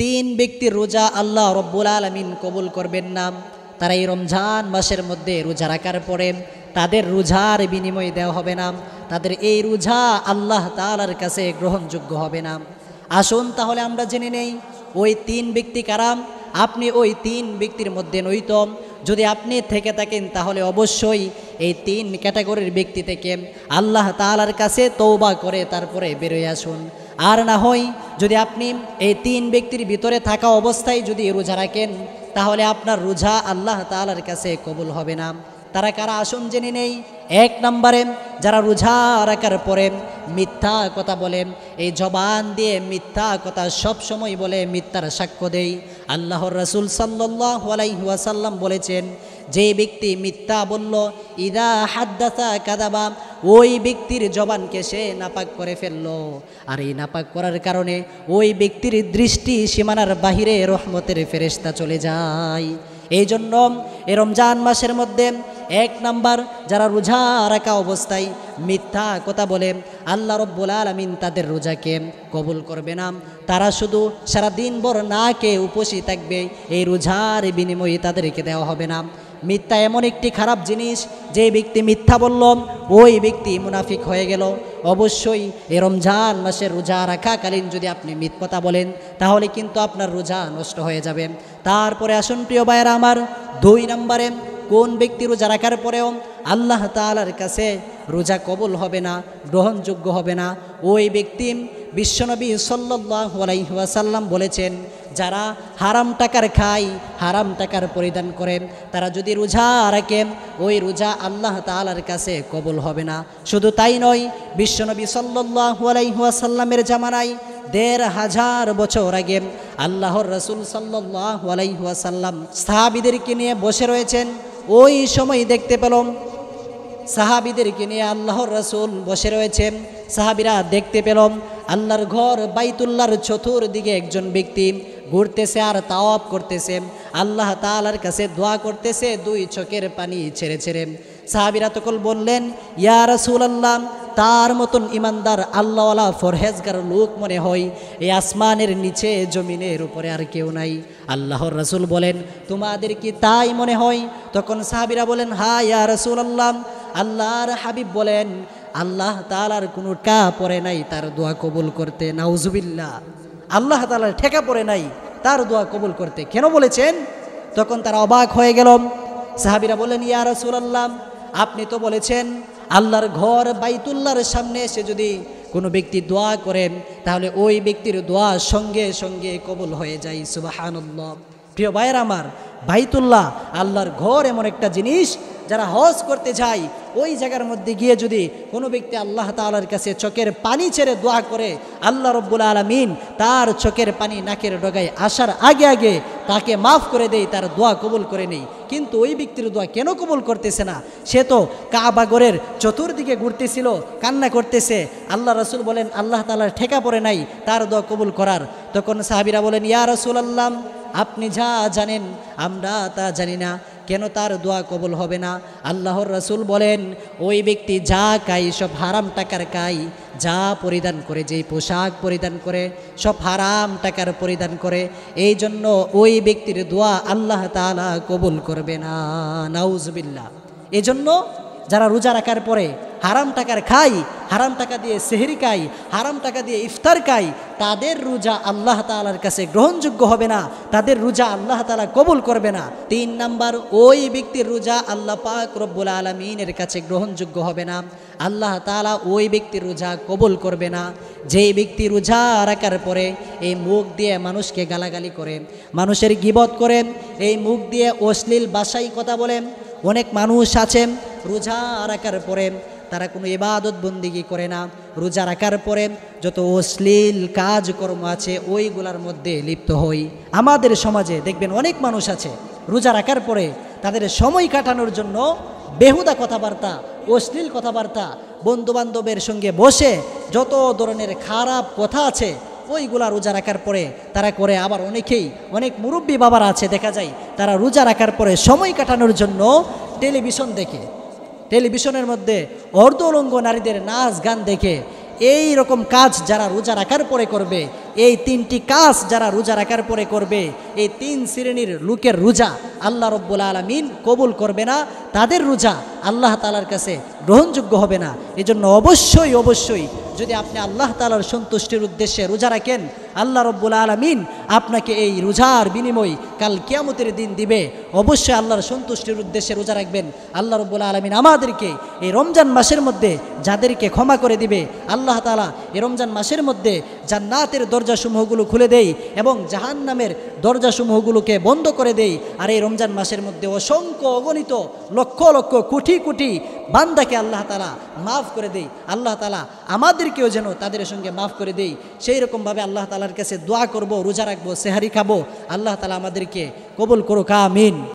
তিন ব্যক্তির রোজা আল্লাহ রব্বুল আলমিন কবুল করবেন না তারা এই রমজান মাসের মধ্যে রোজা রাখার পরে তাদের রোজার বিনিময় দেওয়া হবে না তাদের এই রোজা আল্লাহ তালার কাছে গ্রহণযোগ্য হবে না আসুন তাহলে আমরা জেনে নেই ওই তিন ব্যক্তি কারাম আপনি ওই তিন ব্যক্তির মধ্যে নৈতম যদি আপনি থেকে থাকেন তাহলে অবশ্যই এই তিন ক্যাটাগরির ব্যক্তি থেকে আল্লাহ তালার কাছে তৌবা করে তারপরে বেরোয় আসুন আর না হয় যদি আপনি এই তিন ব্যক্তির ভিতরে থাকা অবস্থায় যদি রোজা রাখেন তাহলে আপনার রোজা আল্লাহ তালার কাছে কবুল হবে না তারা কারা আসুন জেনে নেই এক নম্বরে যারা রোজা রাখার পরে মিথ্যা কথা বলে এই জবান দিয়ে মিথ্যা কথা সব সময় বলে মিথ্যার সাক্ষ্য দেয় আল্লাহর রসুল সাল্লাহ আলাইহাসাল্লাম বলেছেন যে ব্যক্তি মিথ্যা বলল ইদা হাদ্দাসা কাদাবা ওই ব্যক্তির জবানকে সে নাপাক করে ফেলল আর এই নাপাক করার কারণে ওই ব্যক্তির দৃষ্টি সীমানার বাহিরে রহমতের ফেরেস্তা চলে যায় এই জন্য এ রমজান মাসের মধ্যে এক নাম্বার যারা রোজা রাখা অবস্থায় মিথ্যা কথা বলে আল্লাহ রব্বুল আলমিন তাদের রোজাকে কবুল করবে না তারা শুধু সারা দিনভর না কে উপসী থাকবে এই রোজার বিনিময়ে তাদেরকে দেওয়া হবে না মিথ্যা এমন একটি খারাপ জিনিস যে ব্যক্তি মিথ্যা বলল ওই ব্যক্তি মুনাফিক হয়ে গেল অবশ্যই এ রমজান মাসের রোজা রাখাকালীন যদি আপনি মিথ্যতা বলেন তাহলে কিন্তু আপনার রোজা নষ্ট হয়ে যাবে তারপরে আসুন প্রিয় ভাইয়েরা আমার দুই নম্বরে কোন ব্যক্তি রোজা রাখার পরেও আল্লাহ তালার কাছে রোজা কবল হবে না গ্রহণযোগ্য হবে না ওই ব্যক্তি বিশ্বনবী সাল্লাহ আলাইহাসাল্লাম বলেছেন যারা হারাম টাকার খায় হারাম টাকার পরিধান করেন তারা যদি রোজা রাখেন ওই রোজা আল্লাহ তালার কাছে কবল হবে না শুধু তাই নয় বিশ্বনবী সাল্লু জামানায় দেড় হাজার বছর আগে আল্লাহর রসুল সাল্লাহ সাহাবিদেরকে নিয়ে বসে রয়েছেন ওই সময় দেখতে পেলাম সাহাবিদেরকে নিয়ে আল্লাহর রসুল বসে রয়েছেন সাহাবিরা দেখতে পেলাম আল্লাহর ঘর বাইতুল্লাহর চতুর্দিকে একজন ব্যক্তি ঘুরতেছে আর তাওয়াব করতেছে আল্লাহ তালার কাছে দোয়া করতেছে দুই চোখের পানি ছেড়ে ছেড়ে সাহাবিরা তকল বললেন ইয়া রাসুল আল্লাহ তার মতন ইমানদার আল্লাহওয়ালা ফরহেজগার লোক মনে হয় এই আসমানের নিচে জমিনের উপরে আর কেউ নাই আল্লাহর রসুল বলেন তোমাদের কি তাই মনে হয় তখন সাহাবিরা বলেন হা ইয়া রসুল আল্লাহ আল্লাহর হাবিব বলেন আল্লাহ তালার কোনো কা পরে নাই তার দোয়া কবুল করতে নাউজুবিল্লা আল্লাহ তালা ঠেকা পড়ে নাই তার দোয়া কবুল করতে কেন বলেছেন তখন তারা অবাক হয়ে গেল সাহাবিরা বলেন ইয়া আল্লাহ আপনি তো বলেছেন আল্লাহর ঘর বাইতুল্লাহর সামনে এসে যদি কোনো ব্যক্তি দোয়া করেন তাহলে ওই ব্যক্তির দোয়া সঙ্গে সঙ্গে কবুল হয়ে যায় সুবাহানুল্লাহ প্রিয় ভাইয়ের আমার বাইতুল্লাহ আল্লাহর ঘর এমন একটা জিনিস যারা হজ করতে যায় ওই জায়গার মধ্যে গিয়ে যদি কোনো ব্যক্তি আল্লাহ তালার কাছে চোখের পানি ছেড়ে দোয়া করে আল্লাহ রব্বুল আলমিন তার চোখের পানি নাকের ডগায় আসার আগে আগে তাকে মাফ করে দেই তার দোয়া কবুল করে নেই কিন্তু ওই ব্যক্তির দোয়া কেন কবুল করতেছে না সে তো কাবাগরের চতুর্দিকে ঘুরতেছিল কান্না করতেছে আল্লাহ রসুল বলেন আল্লাহ তালার ঠেকা পড়ে নাই তার দোয়া কবুল করার তখন সাহাবিরা বলেন ইয়া রসুল আল্লাহ আপনি যা জানেন আমরা তা জানি না কেন তার দোয়া কবল হবে না আল্লাহর রসুল বলেন ওই ব্যক্তি যা কাই সব হারাম টাকার কাই যা পরিধান করে যেই পোশাক পরিধান করে সব হারাম টাকার পরিধান করে এই জন্য ওই ব্যক্তির দোয়া আল্লাহ তালা কবুল করবে না নাউজবিল্লা এজন্য যারা রোজা রাখার পরে হারাম টাকার খাই হারাম টাকা দিয়ে সেহরি খাই হারাম টাকা দিয়ে ইফতার খাই তাদের রোজা আল্লাহ তালার কাছে গ্রহণযোগ্য হবে না তাদের রোজা আল্লাহ তালা কবুল করবে না তিন নাম্বার ওই ব্যক্তির রোজা আল্লাহ পাক রব্বুল আলমিনের কাছে গ্রহণযোগ্য হবে না আল্লাহ তালা ওই ব্যক্তির রোজা কবুল করবে না যেই ব্যক্তি রোজা রাখার পরে এই মুখ দিয়ে মানুষকে গালাগালি করে মানুষের গিবত করেন এই মুখ দিয়ে অশ্লীল বাসাই কথা বলেন অনেক মানুষ আছেন রোজা রাখার পরে তারা কোনো ইবাদত বন্দিগি করে না রোজা রাখার পরে যত অশ্লীল কাজকর্ম আছে ওইগুলার মধ্যে লিপ্ত হই আমাদের সমাজে দেখবেন অনেক মানুষ আছে রোজা রাখার পরে তাদের সময় কাটানোর জন্য বেহুদা কথাবার্তা অশ্লীল কথাবার্তা বন্ধুবান্ধবের সঙ্গে বসে যত ধরনের খারাপ কথা আছে ওইগুলা রোজা রাখার পরে তারা করে আবার অনেকেই অনেক মুরব্বী বাবার আছে দেখা যায় তারা রোজা রাখার পরে সময় কাটানোর জন্য টেলিভিশন দেখে টেলিভিশনের মধ্যে অর্ধলঙ্গ নারীদের নাচ গান দেখে এই রকম কাজ যারা রোজা রাখার পরে করবে এই তিনটি কাজ যারা রোজা রাখার পরে করবে এই তিন শ্রেণীর লোকের রোজা আল্লাহ রব্বুল আলমিন কবুল করবে না তাদের রোজা আল্লাহ তালার কাছে গ্রহণযোগ্য হবে না এজন্য অবশ্যই অবশ্যই যদি আপনি আল্লাহ তালার সন্তুষ্টির উদ্দেশ্যে রোজা রাখেন আল্লাহ রব্বুল আলমিন আপনাকে এই রোজার বিনিময় কাল কিয়ামতের দিন দিবে অবশ্যই আল্লাহর সন্তুষ্টির উদ্দেশ্যে রোজা রাখবেন আল্লাহ রব্বুল আলমিন আমাদেরকে এই রমজান মাসের মধ্যে যাদেরকে ক্ষমা করে দিবে আল্লাহ তালা এই রমজান মাসের মধ্যে জান্নাতের দরজাসমূহগুলো খুলে দেয় এবং জাহান নামের দরজাসমূহগুলোকে বন্ধ করে দেই আর এই রমজান মাসের মধ্যে অসংখ্য অগণিত লক্ষ লক্ষ কোটি কোটি বান্দাকে আল্লাহ তালা মাফ করে দেই আল্লাহ তালা আমাদেরকেও যেন তাদের সঙ্গে মাফ করে দেই সেই রকমভাবে আল্লাহ তালার কাছে দোয়া করব রোজা রাখবো সেহারি খাবো আল্লাহ তালা আমাদেরকে কবুল করুক আমিন